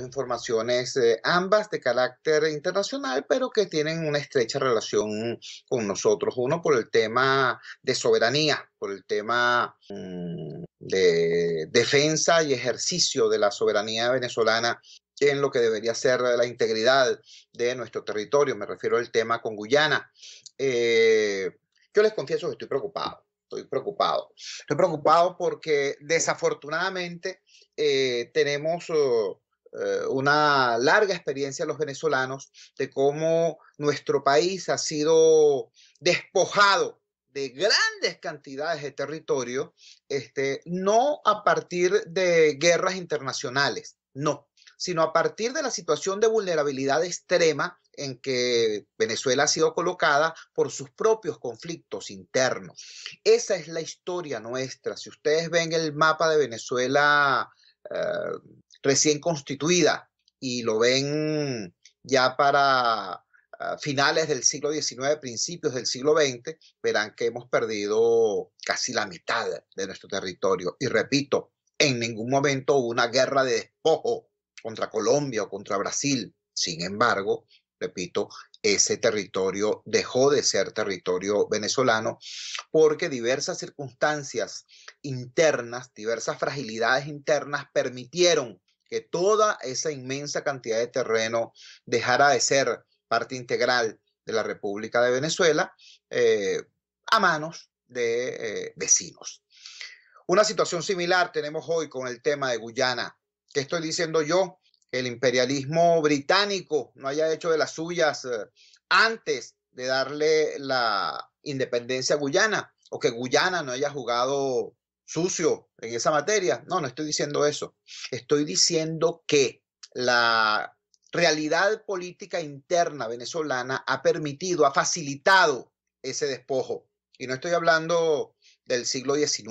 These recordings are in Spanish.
informaciones, ambas de carácter internacional, pero que tienen una estrecha relación con nosotros. Uno por el tema de soberanía, por el tema mm, de defensa y ejercicio de la soberanía venezolana en lo que debería ser la integridad de nuestro territorio. Me refiero al tema con Guyana. Eh, yo les confieso que estoy preocupado estoy preocupado. Estoy preocupado porque desafortunadamente eh, tenemos oh, eh, una larga experiencia los venezolanos de cómo nuestro país ha sido despojado de grandes cantidades de territorio, este, no a partir de guerras internacionales, no, sino a partir de la situación de vulnerabilidad extrema en que Venezuela ha sido colocada por sus propios conflictos internos. Esa es la historia nuestra. Si ustedes ven el mapa de Venezuela eh, recién constituida y lo ven ya para ah, finales del siglo XIX, principios del siglo XX, verán que hemos perdido casi la mitad de nuestro territorio. Y repito, en ningún momento hubo una guerra de despojo contra Colombia o contra Brasil. Sin embargo, repito, ese territorio dejó de ser territorio venezolano porque diversas circunstancias internas, diversas fragilidades internas permitieron que toda esa inmensa cantidad de terreno dejara de ser parte integral de la República de Venezuela eh, a manos de eh, vecinos. Una situación similar tenemos hoy con el tema de Guyana. ¿Qué estoy diciendo yo? Que el imperialismo británico no haya hecho de las suyas eh, antes de darle la independencia a Guyana o que Guyana no haya jugado sucio en esa materia. No, no estoy diciendo eso. Estoy diciendo que la realidad política interna venezolana ha permitido, ha facilitado ese despojo. Y no estoy hablando del siglo XIX,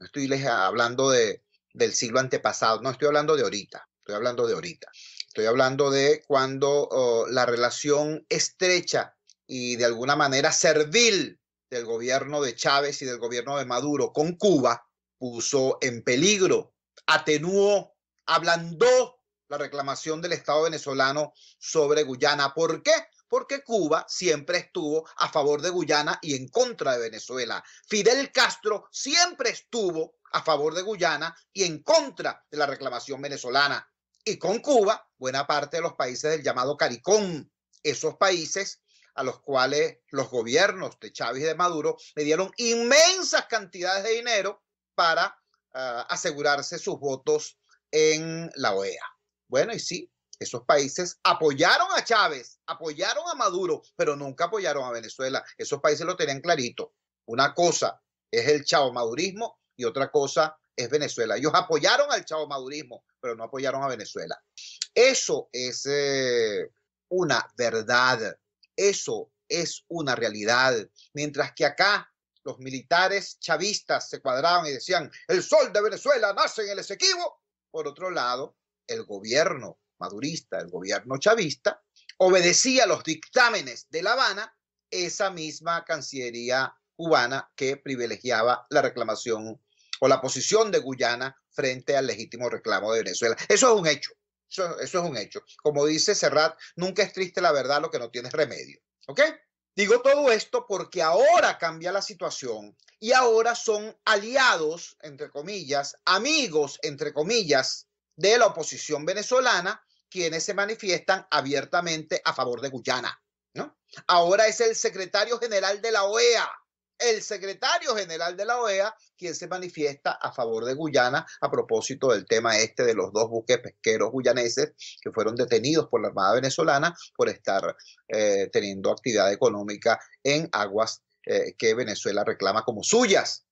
no estoy hablando de, del siglo antepasado, no estoy hablando de ahorita, estoy hablando de ahorita. Estoy hablando de cuando la relación estrecha y de alguna manera servil del gobierno de Chávez y del gobierno de Maduro con Cuba puso en peligro, atenuó, ablandó la reclamación del Estado venezolano sobre Guyana. ¿Por qué? Porque Cuba siempre estuvo a favor de Guyana y en contra de Venezuela. Fidel Castro siempre estuvo a favor de Guyana y en contra de la reclamación venezolana. Y con Cuba, buena parte de los países del llamado Caricón, esos países a los cuales los gobiernos de Chávez y de Maduro le dieron inmensas cantidades de dinero para ah, asegurarse sus votos en la OEA. Bueno, y sí, esos países apoyaron a Chávez, apoyaron a Maduro, pero nunca apoyaron a Venezuela. Esos países lo tenían clarito. Una cosa es el chavo madurismo y otra cosa es Venezuela. Ellos apoyaron al chavo madurismo, pero no apoyaron a Venezuela. Eso es eh, una verdad. Eso es una realidad. Mientras que acá los militares chavistas se cuadraban y decían, el sol de Venezuela nace en el Esequibo. Por otro lado, el gobierno madurista, el gobierno chavista, obedecía los dictámenes de La Habana, esa misma Cancillería cubana que privilegiaba la reclamación o la posición de Guyana frente al legítimo reclamo de Venezuela. Eso es un hecho, eso, es un hecho. Como dice Serrat, nunca es triste la verdad lo que no tiene remedio. ¿Ok? Digo todo esto porque ahora cambia la situación y ahora son aliados, entre comillas, amigos, entre comillas, de la oposición venezolana quienes se manifiestan abiertamente a favor de Guyana. ¿no? Ahora es el secretario general de la OEA el secretario general de la OEA, quien se manifiesta a favor de Guyana a propósito del tema este de los dos buques pesqueros guyaneses que fueron detenidos por la Armada venezolana por estar eh, teniendo actividad económica en aguas eh, que Venezuela reclama como suyas.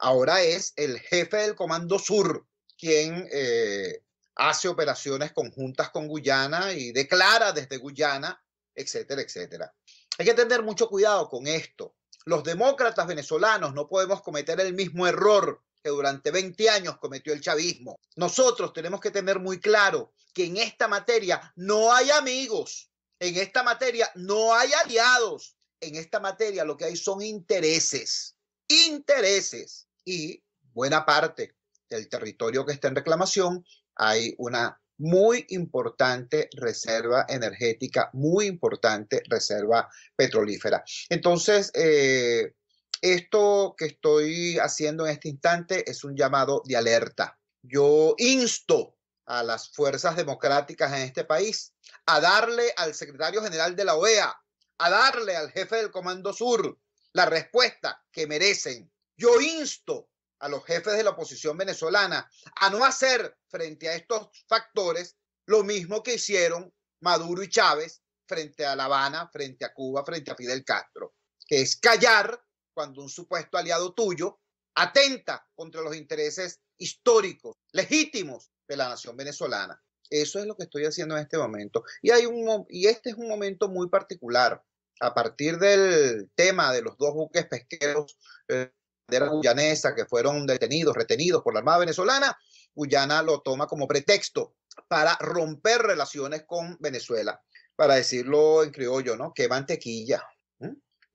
Ahora es el jefe del Comando Sur quien eh, hace operaciones conjuntas con Guyana y declara desde Guyana, etcétera, etcétera. Hay que tener mucho cuidado con esto, los demócratas venezolanos no podemos cometer el mismo error que durante 20 años cometió el chavismo. Nosotros tenemos que tener muy claro que en esta materia no hay amigos, en esta materia no hay aliados, en esta materia lo que hay son intereses, intereses. Y buena parte del territorio que está en reclamación hay una muy importante reserva energética, muy importante reserva petrolífera. Entonces, eh, esto que estoy haciendo en este instante es un llamado de alerta. Yo insto a las fuerzas democráticas en este país a darle al secretario general de la OEA, a darle al jefe del Comando Sur la respuesta que merecen. Yo insto a los jefes de la oposición venezolana a no hacer frente a estos factores lo mismo que hicieron Maduro y Chávez frente a La Habana, frente a Cuba, frente a Fidel Castro, que es callar cuando un supuesto aliado tuyo atenta contra los intereses históricos, legítimos de la nación venezolana. Eso es lo que estoy haciendo en este momento. Y, hay un, y este es un momento muy particular. A partir del tema de los dos buques pesqueros eh, bandera guyanesa que fueron detenidos, retenidos por la Armada venezolana, Guyana lo toma como pretexto para romper relaciones con Venezuela. Para decirlo en criollo, ¿no? Que mantequilla.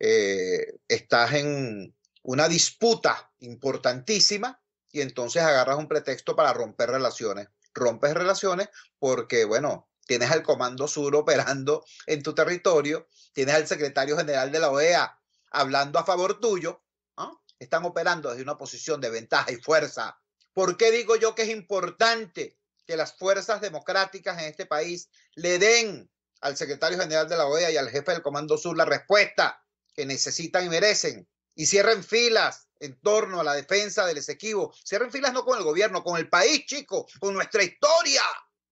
Eh, estás en una disputa importantísima y entonces agarras un pretexto para romper relaciones. Rompes relaciones porque, bueno, tienes al Comando Sur operando en tu territorio, tienes al secretario general de la OEA hablando a favor tuyo, están operando desde una posición de ventaja y fuerza. ¿Por qué digo yo que es importante que las fuerzas democráticas en este país le den al secretario general de la OEA y al jefe del Comando Sur la respuesta que necesitan y merecen? Y cierren filas en torno a la defensa del Esequibo. Cierren filas no con el gobierno, con el país, chico, con nuestra historia.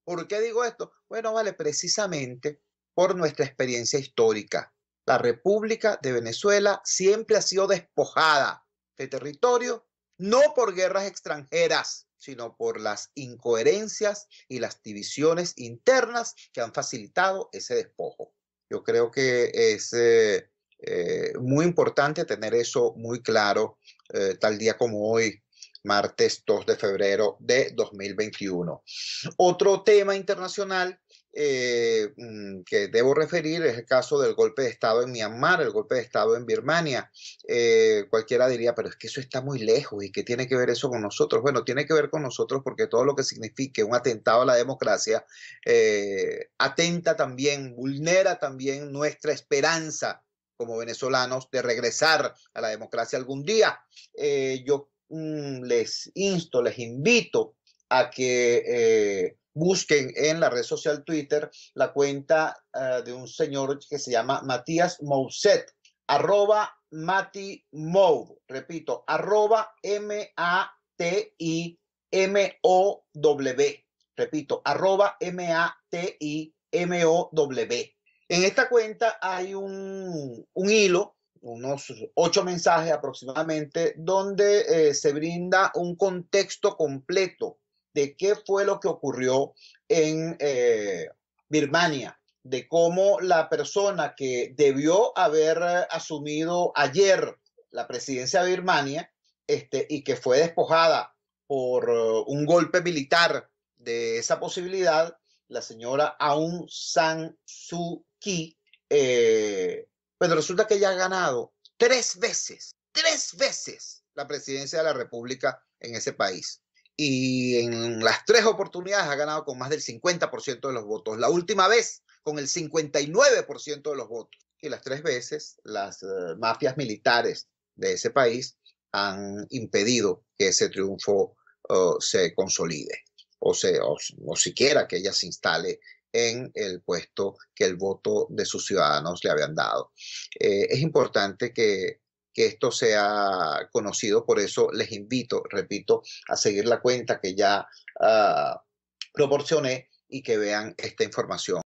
¿Por qué digo esto? Bueno, vale, precisamente por nuestra experiencia histórica. La República de Venezuela siempre ha sido despojada de territorio, no por guerras extranjeras, sino por las incoherencias y las divisiones internas que han facilitado ese despojo. Yo creo que es eh, eh, muy importante tener eso muy claro eh, tal día como hoy, martes 2 de febrero de 2021. Otro tema internacional eh, mm, que debo referir es el caso del golpe de Estado en Myanmar, el golpe de Estado en Birmania. Eh, cualquiera diría, pero es que eso está muy lejos y qué tiene que ver eso con nosotros. Bueno, tiene que ver con nosotros porque todo lo que signifique un atentado a la democracia eh, atenta también, vulnera también nuestra esperanza como venezolanos de regresar a la democracia algún día. yo mm, les insto, les invito a que Busquen en la red social Twitter la cuenta eh, de un señor que se llama Matías Mouset, arroba Mati Mou, repito, arroba M-A-T-I-M-O-W, repito, arroba M-A-T-I-M-O-W. En esta cuenta hay un, hilo unos ocho mensajes aproximadamente, donde eh, se brinda un contexto completo de qué fue lo que ocurrió en eh, Birmania, de cómo la persona que debió haber eh, asumido ayer la presidencia de Birmania este, y que fue despojada por eh, un golpe militar de esa posibilidad, la señora Aung San Suu Kyi, pero pues resulta que ella ha ganado tres veces, tres veces la presidencia de la República en ese país y en las tres oportunidades ha ganado con más del 50% de los votos. La última vez con el 59% de los votos. Y las tres veces las eh, mafias militares de ese país han impedido que ese triunfo eh, se consolide o, sea, o, siquiera que ella se instale en el puesto que el voto de sus ciudadanos le habían dado. Eh, es importante que que esto sea conocido. Por eso les invito, repito, a seguir la cuenta que ya ah, proporcioné y que vean esta información.